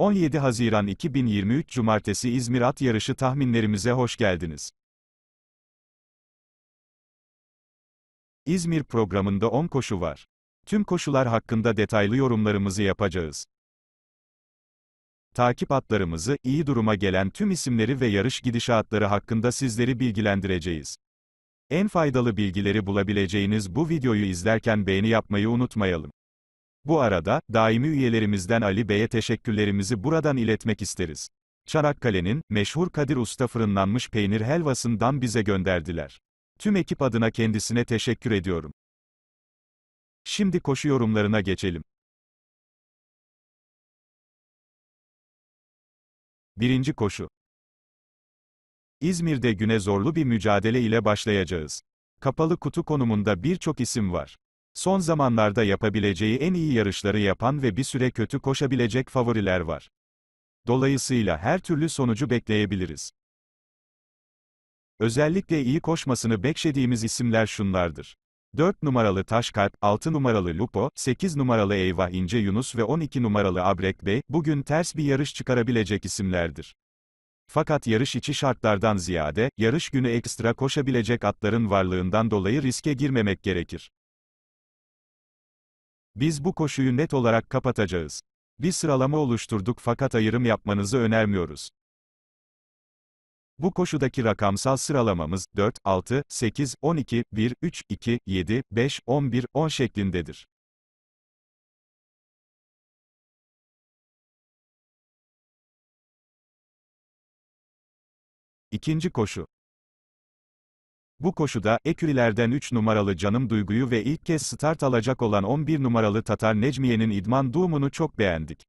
17 Haziran 2023 Cumartesi İzmir At Yarışı tahminlerimize hoş geldiniz. İzmir programında 10 koşu var. Tüm koşular hakkında detaylı yorumlarımızı yapacağız. Takip atlarımızı, iyi duruma gelen tüm isimleri ve yarış gidişatları hakkında sizleri bilgilendireceğiz. En faydalı bilgileri bulabileceğiniz bu videoyu izlerken beğeni yapmayı unutmayalım. Bu arada, daimi üyelerimizden Ali Bey'e teşekkürlerimizi buradan iletmek isteriz. Çanakkale'nin, meşhur Kadir Usta fırınlanmış peynir helvasından bize gönderdiler. Tüm ekip adına kendisine teşekkür ediyorum. Şimdi koşu yorumlarına geçelim. Birinci koşu. İzmir'de güne zorlu bir mücadele ile başlayacağız. Kapalı kutu konumunda birçok isim var. Son zamanlarda yapabileceği en iyi yarışları yapan ve bir süre kötü koşabilecek favoriler var. Dolayısıyla her türlü sonucu bekleyebiliriz. Özellikle iyi koşmasını beklediğimiz isimler şunlardır. 4 numaralı Taşkalp, 6 numaralı Lupo, 8 numaralı Eyvah İnce Yunus ve 12 numaralı Abrek Bey, bugün ters bir yarış çıkarabilecek isimlerdir. Fakat yarış içi şartlardan ziyade, yarış günü ekstra koşabilecek atların varlığından dolayı riske girmemek gerekir. Biz bu koşuyu net olarak kapatacağız. Bir sıralama oluşturduk fakat ayırım yapmanızı önermiyoruz. Bu koşudaki rakamsal sıralamamız 4, 6, 8, 12, 1, 3, 2, 7, 5, 11, 10 şeklindedir. İkinci koşu. Bu koşuda, ekürilerden 3 numaralı Canım Duygu'yu ve ilk kez start alacak olan 11 numaralı Tatar Necmiye'nin idman doğumunu çok beğendik.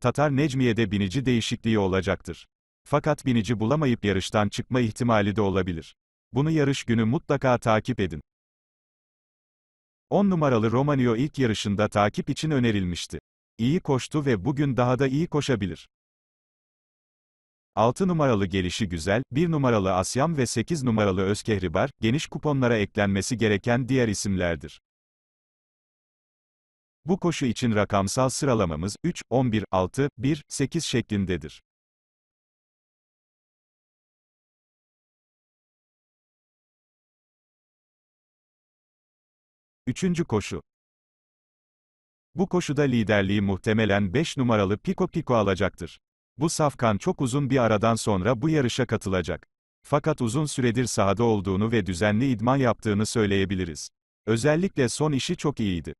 Tatar Necmiye'de binici değişikliği olacaktır. Fakat binici bulamayıp yarıştan çıkma ihtimali de olabilir. Bunu yarış günü mutlaka takip edin. 10 numaralı Romanio ilk yarışında takip için önerilmişti. İyi koştu ve bugün daha da iyi koşabilir. 6 numaralı gelişi güzel, 1 numaralı Asyam ve 8 numaralı Özkehribar, geniş kuponlara eklenmesi gereken diğer isimlerdir. Bu koşu için rakamsal sıralamamız 3, 11, 6, 1, 8 şeklindedir. Üçüncü koşu. Bu koşuda liderliği muhtemelen 5 numaralı Pico Pico alacaktır. Bu Safkan çok uzun bir aradan sonra bu yarışa katılacak. Fakat uzun süredir sahada olduğunu ve düzenli idman yaptığını söyleyebiliriz. Özellikle son işi çok iyiydi.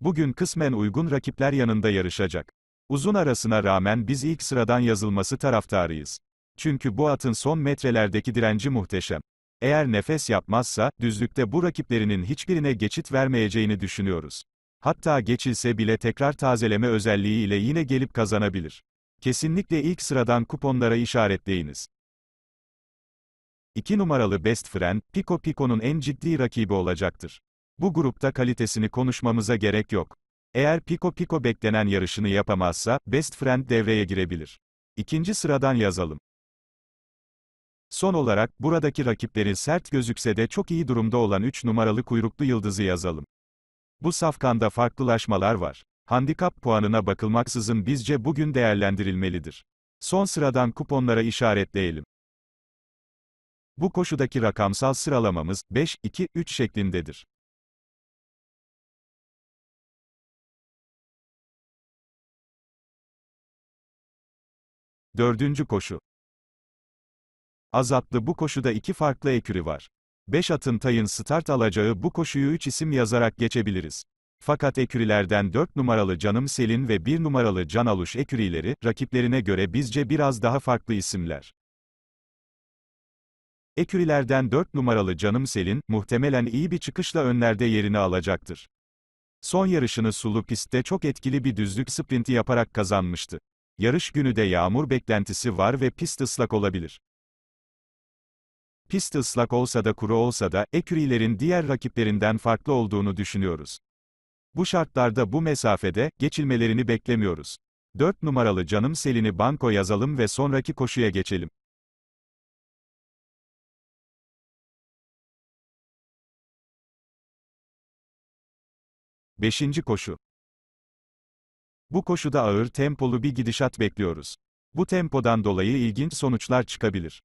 Bugün kısmen uygun rakipler yanında yarışacak. Uzun arasına rağmen biz ilk sıradan yazılması taraftarıyız. Çünkü bu atın son metrelerdeki direnci muhteşem. Eğer nefes yapmazsa, düzlükte bu rakiplerinin hiçbirine geçit vermeyeceğini düşünüyoruz hatta geçilse bile tekrar tazeleme özelliği ile yine gelip kazanabilir. Kesinlikle ilk sıradan kuponlara işaretleyiniz. 2 numaralı Best Friend, Pico Pico'nun en ciddi rakibi olacaktır. Bu grupta kalitesini konuşmamıza gerek yok. Eğer Pico Pico beklenen yarışını yapamazsa, Best Friend devreye girebilir. İkinci sıradan yazalım. Son olarak, buradaki rakiplerin sert gözükse de çok iyi durumda olan 3 numaralı kuyruklu yıldızı yazalım. Bu safkanda farklılaşmalar var. Handikap puanına bakılmaksızın bizce bugün değerlendirilmelidir. Son sıradan kuponlara işaretleyelim. Bu koşudaki rakamsal sıralamamız 5 2 3 şeklindedir. Dördüncü koşu. Azatlı bu koşuda iki farklı ekürü var. 5 atın tayın start alacağı bu koşuyu 3 isim yazarak geçebiliriz. Fakat ekürilerden 4 numaralı Canım Selin ve 1 numaralı Can Aluş ekürileri, rakiplerine göre bizce biraz daha farklı isimler. Ekürilerden 4 numaralı Canım Selin, muhtemelen iyi bir çıkışla önlerde yerini alacaktır. Son yarışını sulu pistte çok etkili bir düzlük sprinti yaparak kazanmıştı. Yarış günü de yağmur beklentisi var ve pist ıslak olabilir pist ıslak olsa da kuru olsa da, Ekürilerin diğer rakiplerinden farklı olduğunu düşünüyoruz. Bu şartlarda bu mesafede, geçilmelerini beklemiyoruz. 4 numaralı canım Selin'i banko yazalım ve sonraki koşuya geçelim. Beşinci koşu. Bu koşuda ağır tempolu bir gidişat bekliyoruz. Bu tempodan dolayı ilginç sonuçlar çıkabilir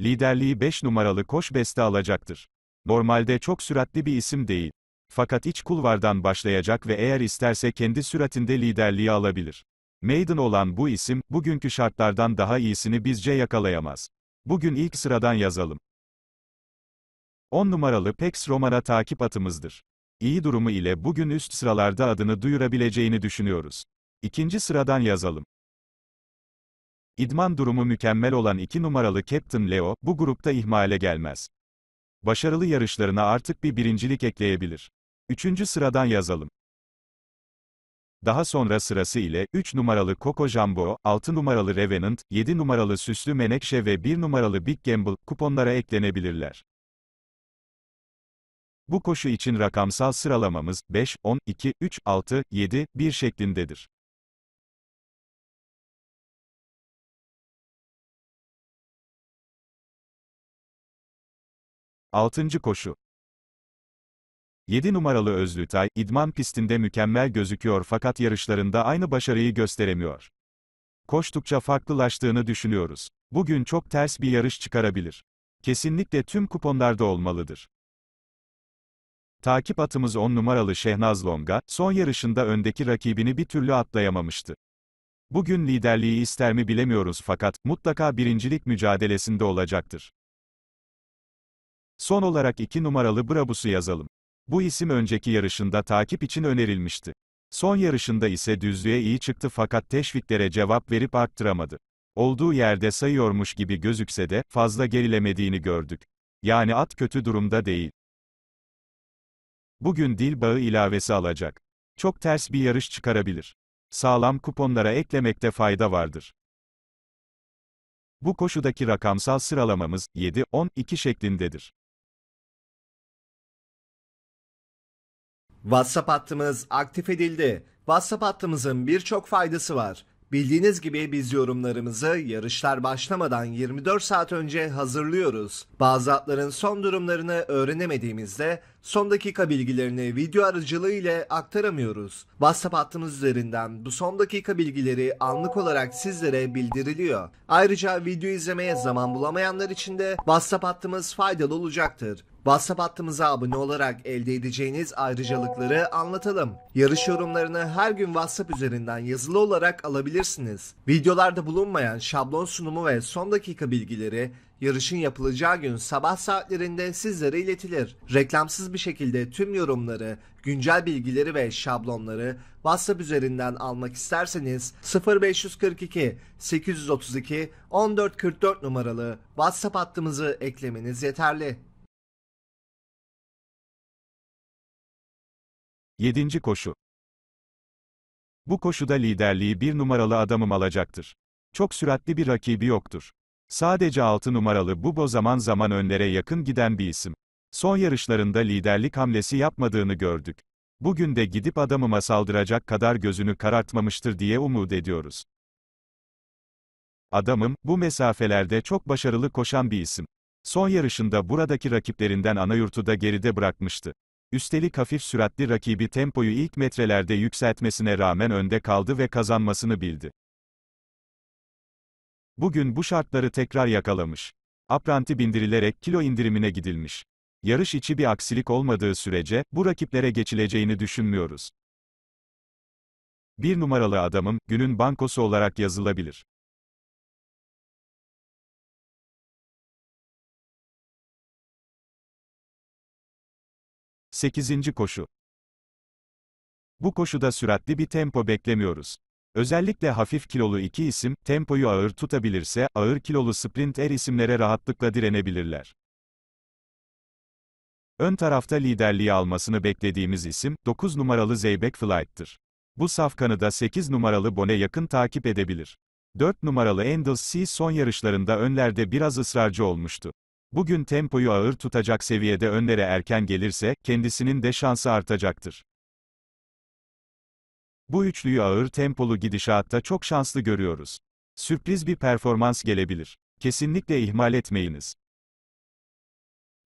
liderliği 5 numaralı koş beste alacaktır. Normalde çok süratli bir isim değil. Fakat iç kulvardan başlayacak ve eğer isterse kendi süratinde liderliği alabilir. Maiden olan bu isim, bugünkü şartlardan daha iyisini bizce yakalayamaz. Bugün ilk sıradan yazalım. 10 numaralı Pex Romana takip atımızdır. İyi durumu ile bugün üst sıralarda adını duyurabileceğini düşünüyoruz. İkinci sıradan yazalım. İdman durumu mükemmel olan 2 numaralı Captain Leo, bu grupta ihmale gelmez. Başarılı yarışlarına artık bir birincilik ekleyebilir. 3. sıradan yazalım. Daha sonra sırası ile 3 numaralı Coco Jumbo, 6 numaralı Revenant, 7 numaralı Süslü Menekşe ve 1 numaralı Big Gamble kuponlara eklenebilirler. Bu koşu için rakamsal sıralamamız 5, 10, 2, 3, 6, 7, 1 şeklindedir. Altıncı koşu. 7 numaralı Özlütay, idman pistinde mükemmel gözüküyor fakat yarışlarında aynı başarıyı gösteremiyor. Koştukça farklılaştığını düşünüyoruz. Bugün çok ters bir yarış çıkarabilir. Kesinlikle tüm kuponlarda olmalıdır. Takip atımız 10 numaralı Şehnaz Longa, son yarışında öndeki rakibini bir türlü atlayamamıştı. Bugün liderliği ister mi bilemiyoruz fakat, mutlaka birincilik mücadelesinde olacaktır. Son olarak iki numaralı Brabus'u yazalım. Bu isim önceki yarışında takip için önerilmişti. Son yarışında ise düzlüğe iyi çıktı fakat teşviklere cevap verip arttıramadı. Olduğu yerde sayıyormuş gibi gözükse de, fazla gerilemediğini gördük. Yani at kötü durumda değil. Bugün dil bağı ilavesi alacak. Çok ters bir yarış çıkarabilir. Sağlam kuponlara eklemekte fayda vardır. Bu koşudaki rakamsal sıralamamız 7, 10, 2 şeklindedir. WhatsApp hattımız aktif edildi. WhatsApp hattımızın birçok faydası var. Bildiğiniz gibi biz yorumlarımızı yarışlar başlamadan 24 saat önce hazırlıyoruz. Bazı atların son durumlarını öğrenemediğimizde son dakika bilgilerini video aracılığı ile aktaramıyoruz. WhatsApp hattımız üzerinden bu son dakika bilgileri anlık olarak sizlere bildiriliyor. Ayrıca video izlemeye zaman bulamayanlar için de WhatsApp hattımız faydalı olacaktır. WhatsApp hattımıza abone olarak elde edeceğiniz ayrıcalıkları anlatalım. Yarış yorumlarını her gün WhatsApp üzerinden yazılı olarak alabilirsiniz. Videolarda bulunmayan şablon sunumu ve son dakika bilgileri yarışın yapılacağı gün sabah saatlerinde sizlere iletilir. Reklamsız bir şekilde tüm yorumları, güncel bilgileri ve şablonları WhatsApp üzerinden almak isterseniz 0542 832 1444 numaralı WhatsApp hattımızı eklemeniz yeterli. 7. koşu. Bu koşuda liderliği bir numaralı adamım alacaktır. Çok süratli bir rakibi yoktur. Sadece 6 numaralı Bubo zaman zaman önlere yakın giden bir isim. Son yarışlarında liderlik hamlesi yapmadığını gördük. Bugün de gidip adamıma saldıracak kadar gözünü karartmamıştır diye umut ediyoruz. Adamım, bu mesafelerde çok başarılı koşan bir isim. Son yarışında buradaki rakiplerinden ana yurtu da geride bırakmıştı. Üstelik hafif süratli rakibi tempoyu ilk metrelerde yükseltmesine rağmen önde kaldı ve kazanmasını bildi. Bugün bu şartları tekrar yakalamış. Apranti bindirilerek kilo indirimine gidilmiş. Yarış içi bir aksilik olmadığı sürece, bu rakiplere geçileceğini düşünmüyoruz. Bir numaralı adamım, günün bankosu olarak yazılabilir. 8. koşu. Bu koşuda süratli bir tempo beklemiyoruz. Özellikle hafif kilolu iki isim, tempoyu ağır tutabilirse, ağır kilolu sprint er isimlere rahatlıkla direnebilirler. Ön tarafta liderliği almasını beklediğimiz isim, 9 numaralı Zeybek Flight'tır. Bu safkanı da 8 numaralı Bone yakın takip edebilir. 4 numaralı Endels C son yarışlarında önlerde biraz ısrarcı olmuştu. Bugün tempoyu ağır tutacak seviyede önlere erken gelirse, kendisinin de şansı artacaktır. Bu üçlüyü ağır tempolu gidişatta çok şanslı görüyoruz. Sürpriz bir performans gelebilir. Kesinlikle ihmal etmeyiniz.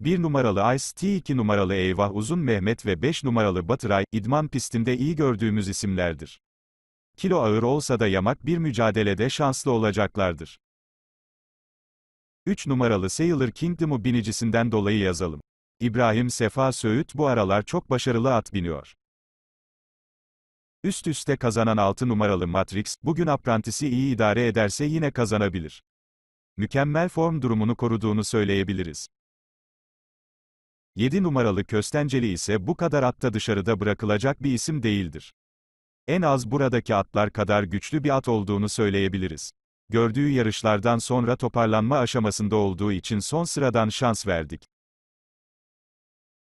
1 numaralı Ice T, 2 numaralı Eyvah Uzun Mehmet ve 5 numaralı Batıray, idman pistinde iyi gördüğümüz isimlerdir. Kilo ağır olsa da yamak bir mücadelede şanslı olacaklardır. 3 numaralı Sailor Kingdom'u binicisinden dolayı yazalım. İbrahim Sefa Söğüt bu aralar çok başarılı at biniyor. Üst üste kazanan 6 numaralı Matrix, bugün aprantisi iyi idare ederse yine kazanabilir. Mükemmel form durumunu koruduğunu söyleyebiliriz. 7 numaralı Köstenceli ise bu kadar atta dışarıda bırakılacak bir isim değildir. En az buradaki atlar kadar güçlü bir at olduğunu söyleyebiliriz gördüğü yarışlardan sonra toparlanma aşamasında olduğu için son sıradan şans verdik.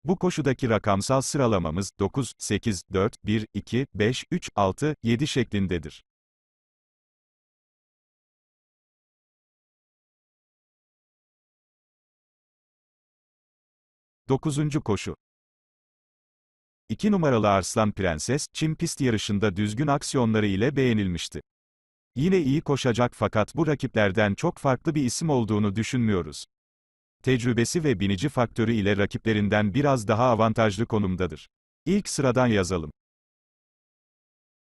Bu koşudaki rakamsal sıralamamız 9, 8, 4, 1, 2, 5, 3, 6, 7 şeklindedir. Dokuzuncu koşu 2 numaralı Arslan Prenses, Çin pist yarışında düzgün aksiyonları ile beğenilmişti. Yine iyi koşacak fakat bu rakiplerden çok farklı bir isim olduğunu düşünmüyoruz. Tecrübesi ve binici faktörü ile rakiplerinden biraz daha avantajlı konumdadır. İlk sıradan yazalım.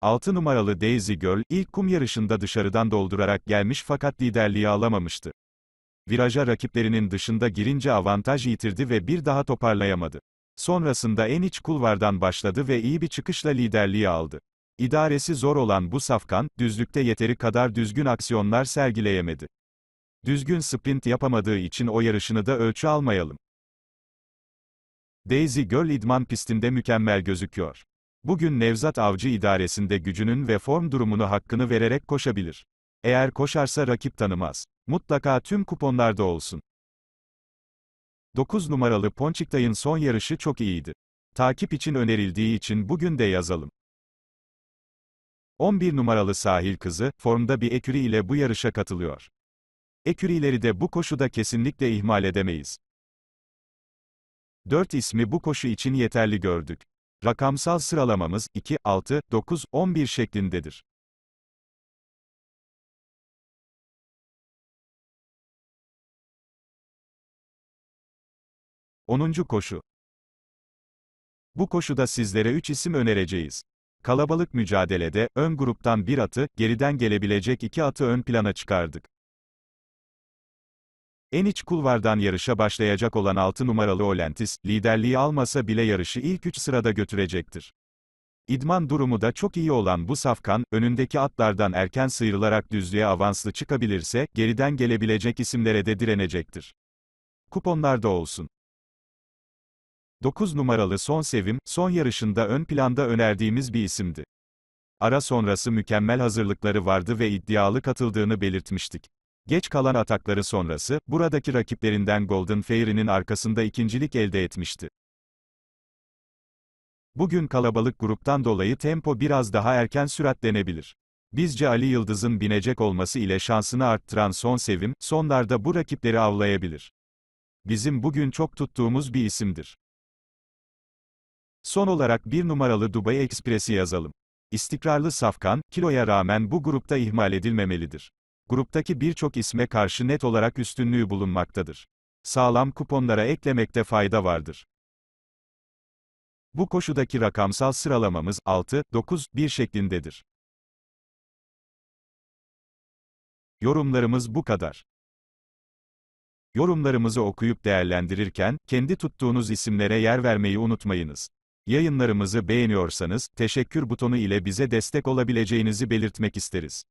6 numaralı Daisy Girl, ilk kum yarışında dışarıdan doldurarak gelmiş fakat liderliği alamamıştı. Viraja rakiplerinin dışında girince avantaj yitirdi ve bir daha toparlayamadı. Sonrasında en iç kulvardan başladı ve iyi bir çıkışla liderliği aldı. İdaresi zor olan bu safkan, düzlükte yeteri kadar düzgün aksiyonlar sergileyemedi. Düzgün sprint yapamadığı için o yarışını da ölçü almayalım. Daisy Girl idman pistinde mükemmel gözüküyor. Bugün Nevzat Avcı idaresinde gücünün ve form durumunu hakkını vererek koşabilir. Eğer koşarsa rakip tanımaz. Mutlaka tüm kuponlarda olsun. 9 numaralı Ponçiktay'ın son yarışı çok iyiydi. Takip için önerildiği için bugün de yazalım. 11 numaralı sahil kızı, formda bir eküri ile bu yarışa katılıyor. Ekürileri de bu koşuda kesinlikle ihmal edemeyiz. 4 ismi bu koşu için yeterli gördük. Rakamsal sıralamamız 2, 6, 9, 11 şeklindedir. Onuncu koşu. Bu koşuda sizlere 3 isim önereceğiz. Kalabalık mücadelede, ön gruptan bir atı, geriden gelebilecek iki atı ön plana çıkardık. En iç kulvardan yarışa başlayacak olan 6 numaralı Olentis, liderliği almasa bile yarışı ilk 3 sırada götürecektir. İdman durumu da çok iyi olan bu safkan, önündeki atlardan erken sıyrılarak düzlüğe avanslı çıkabilirse, geriden gelebilecek isimlere de direnecektir. Kuponlar da olsun. 9 numaralı Son Sevim, son yarışında ön planda önerdiğimiz bir isimdi. Ara sonrası mükemmel hazırlıkları vardı ve iddialı katıldığını belirtmiştik. Geç kalan atakları sonrası, buradaki rakiplerinden Golden Fairy'nin arkasında ikincilik elde etmişti. Bugün kalabalık gruptan dolayı tempo biraz daha erken süratlenebilir. Bizce Ali Yıldız'ın binecek olması ile şansını arttıran son sevim, sonlarda bu rakipleri avlayabilir. Bizim bugün çok tuttuğumuz bir isimdir. Son olarak bir numaralı Dubai Ekspresi yazalım. İstikrarlı Safkan, kiloya rağmen bu grupta ihmal edilmemelidir. Gruptaki birçok isme karşı net olarak üstünlüğü bulunmaktadır. Sağlam kuponlara eklemekte fayda vardır. Bu koşudaki rakamsal sıralamamız 6, 9, 1 şeklindedir. Yorumlarımız bu kadar. Yorumlarımızı okuyup değerlendirirken, kendi tuttuğunuz isimlere yer vermeyi unutmayınız. Yayınlarımızı beğeniyorsanız, teşekkür butonu ile bize destek olabileceğinizi belirtmek isteriz.